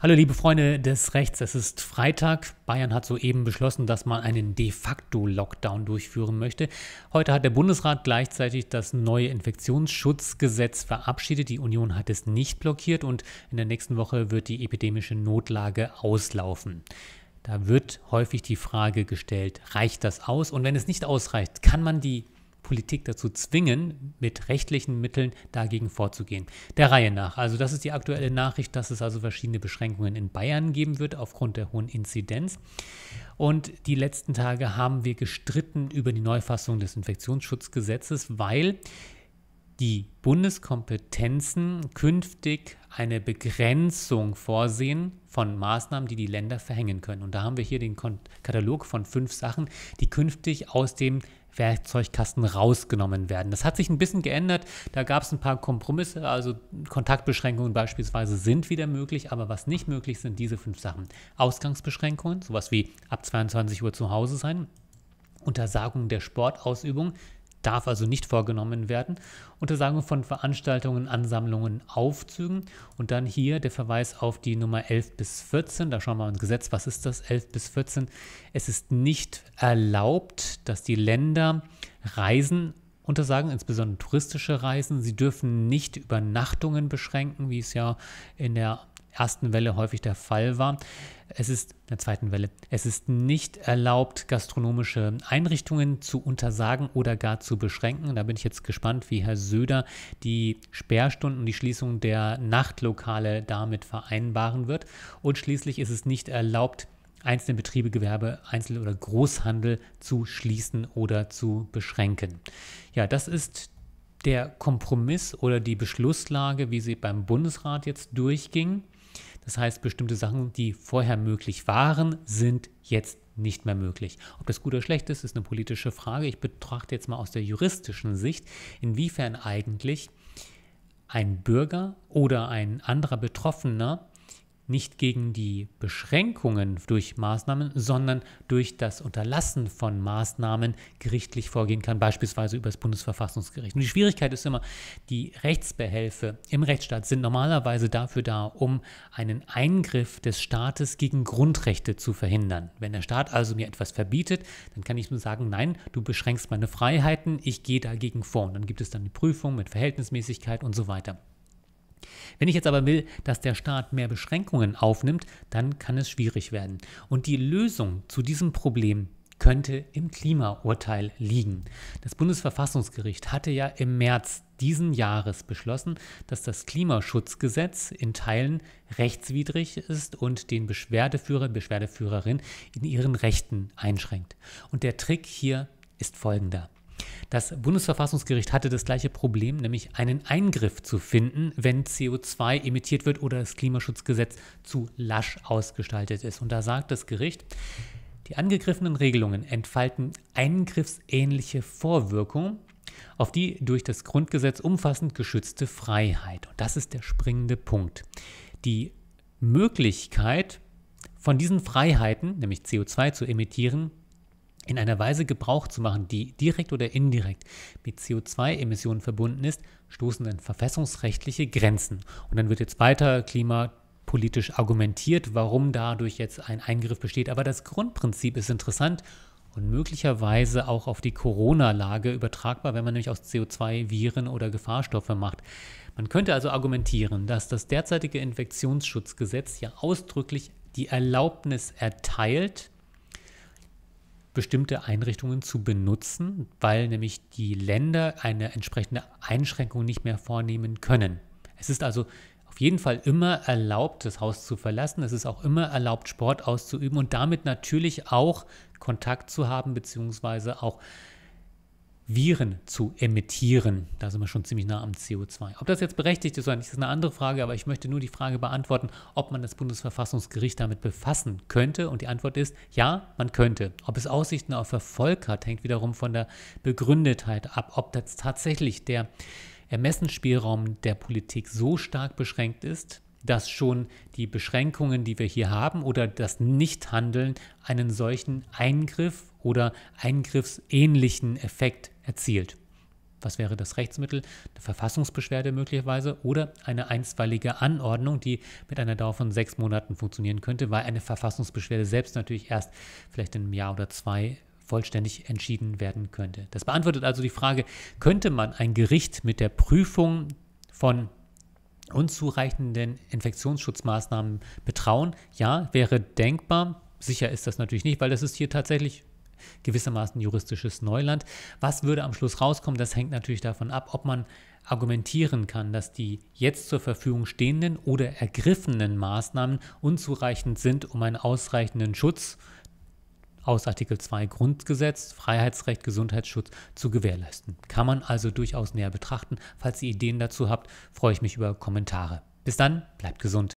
Hallo liebe Freunde des Rechts, es ist Freitag. Bayern hat soeben beschlossen, dass man einen de facto Lockdown durchführen möchte. Heute hat der Bundesrat gleichzeitig das neue Infektionsschutzgesetz verabschiedet. Die Union hat es nicht blockiert und in der nächsten Woche wird die epidemische Notlage auslaufen. Da wird häufig die Frage gestellt, reicht das aus? Und wenn es nicht ausreicht, kann man die Politik dazu zwingen, mit rechtlichen Mitteln dagegen vorzugehen. Der Reihe nach. Also das ist die aktuelle Nachricht, dass es also verschiedene Beschränkungen in Bayern geben wird aufgrund der hohen Inzidenz. Und die letzten Tage haben wir gestritten über die Neufassung des Infektionsschutzgesetzes, weil die Bundeskompetenzen künftig eine Begrenzung vorsehen von Maßnahmen, die die Länder verhängen können. Und da haben wir hier den Katalog von fünf Sachen, die künftig aus dem Werkzeugkasten rausgenommen werden. Das hat sich ein bisschen geändert. Da gab es ein paar Kompromisse, also Kontaktbeschränkungen beispielsweise sind wieder möglich, aber was nicht möglich sind, diese fünf Sachen. Ausgangsbeschränkungen, sowas wie ab 22 Uhr zu Hause sein, Untersagung der Sportausübung, darf also nicht vorgenommen werden. Untersagung von Veranstaltungen, Ansammlungen, Aufzügen und dann hier der Verweis auf die Nummer 11 bis 14. Da schauen wir mal ins Gesetz, was ist das 11 bis 14? Es ist nicht erlaubt, dass die Länder Reisen untersagen, insbesondere touristische Reisen. Sie dürfen nicht Übernachtungen beschränken, wie es ja in der ersten Welle häufig der Fall war. Es ist in der zweiten Welle. Es ist nicht erlaubt, gastronomische Einrichtungen zu untersagen oder gar zu beschränken. Da bin ich jetzt gespannt, wie Herr Söder die Sperrstunden und die Schließung der Nachtlokale damit vereinbaren wird. Und schließlich ist es nicht erlaubt, einzelne Betriebe, Gewerbe, Einzel- oder Großhandel zu schließen oder zu beschränken. Ja, das ist der Kompromiss oder die Beschlusslage, wie sie beim Bundesrat jetzt durchging. Das heißt, bestimmte Sachen, die vorher möglich waren, sind jetzt nicht mehr möglich. Ob das gut oder schlecht ist, ist eine politische Frage. Ich betrachte jetzt mal aus der juristischen Sicht, inwiefern eigentlich ein Bürger oder ein anderer Betroffener nicht gegen die Beschränkungen durch Maßnahmen, sondern durch das Unterlassen von Maßnahmen gerichtlich vorgehen kann, beispielsweise über das Bundesverfassungsgericht. Und die Schwierigkeit ist immer, die Rechtsbehelfe im Rechtsstaat sind normalerweise dafür da, um einen Eingriff des Staates gegen Grundrechte zu verhindern. Wenn der Staat also mir etwas verbietet, dann kann ich nur sagen, nein, du beschränkst meine Freiheiten, ich gehe dagegen vor. Und dann gibt es dann die Prüfung mit Verhältnismäßigkeit und so weiter. Wenn ich jetzt aber will, dass der Staat mehr Beschränkungen aufnimmt, dann kann es schwierig werden. Und die Lösung zu diesem Problem könnte im Klimaurteil liegen. Das Bundesverfassungsgericht hatte ja im März diesen Jahres beschlossen, dass das Klimaschutzgesetz in Teilen rechtswidrig ist und den Beschwerdeführer, Beschwerdeführerin in ihren Rechten einschränkt. Und der Trick hier ist folgender. Das Bundesverfassungsgericht hatte das gleiche Problem, nämlich einen Eingriff zu finden, wenn CO2 emittiert wird oder das Klimaschutzgesetz zu lasch ausgestaltet ist. Und da sagt das Gericht, die angegriffenen Regelungen entfalten eingriffsähnliche Vorwirkungen auf die durch das Grundgesetz umfassend geschützte Freiheit. Und das ist der springende Punkt. Die Möglichkeit, von diesen Freiheiten, nämlich CO2 zu emittieren, in einer Weise Gebrauch zu machen, die direkt oder indirekt mit CO2-Emissionen verbunden ist, stoßen dann verfassungsrechtliche Grenzen. Und dann wird jetzt weiter klimapolitisch argumentiert, warum dadurch jetzt ein Eingriff besteht. Aber das Grundprinzip ist interessant und möglicherweise auch auf die Corona-Lage übertragbar, wenn man nämlich aus CO2 Viren oder Gefahrstoffe macht. Man könnte also argumentieren, dass das derzeitige Infektionsschutzgesetz ja ausdrücklich die Erlaubnis erteilt, bestimmte Einrichtungen zu benutzen, weil nämlich die Länder eine entsprechende Einschränkung nicht mehr vornehmen können. Es ist also auf jeden Fall immer erlaubt, das Haus zu verlassen. Es ist auch immer erlaubt, Sport auszuüben und damit natürlich auch Kontakt zu haben, beziehungsweise auch Viren zu emittieren. Da sind wir schon ziemlich nah am CO2. Ob das jetzt berechtigt ist oder nicht, ist eine andere Frage, aber ich möchte nur die Frage beantworten, ob man das Bundesverfassungsgericht damit befassen könnte. Und die Antwort ist, ja, man könnte. Ob es Aussichten auf Erfolg hat, hängt wiederum von der Begründetheit ab, ob das tatsächlich der Ermessensspielraum der Politik so stark beschränkt ist, dass schon die Beschränkungen, die wir hier haben oder das Nichthandeln einen solchen Eingriff oder eingriffsähnlichen Effekt erzielt. Was wäre das Rechtsmittel? Eine Verfassungsbeschwerde möglicherweise oder eine einstweilige Anordnung, die mit einer Dauer von sechs Monaten funktionieren könnte, weil eine Verfassungsbeschwerde selbst natürlich erst vielleicht in einem Jahr oder zwei vollständig entschieden werden könnte. Das beantwortet also die Frage, könnte man ein Gericht mit der Prüfung von unzureichenden Infektionsschutzmaßnahmen betrauen? Ja, wäre denkbar. Sicher ist das natürlich nicht, weil das ist hier tatsächlich gewissermaßen juristisches Neuland. Was würde am Schluss rauskommen, das hängt natürlich davon ab, ob man argumentieren kann, dass die jetzt zur Verfügung stehenden oder ergriffenen Maßnahmen unzureichend sind, um einen ausreichenden Schutz aus Artikel 2 Grundgesetz, Freiheitsrecht, Gesundheitsschutz zu gewährleisten. Kann man also durchaus näher betrachten. Falls ihr Ideen dazu habt, freue ich mich über Kommentare. Bis dann, bleibt gesund.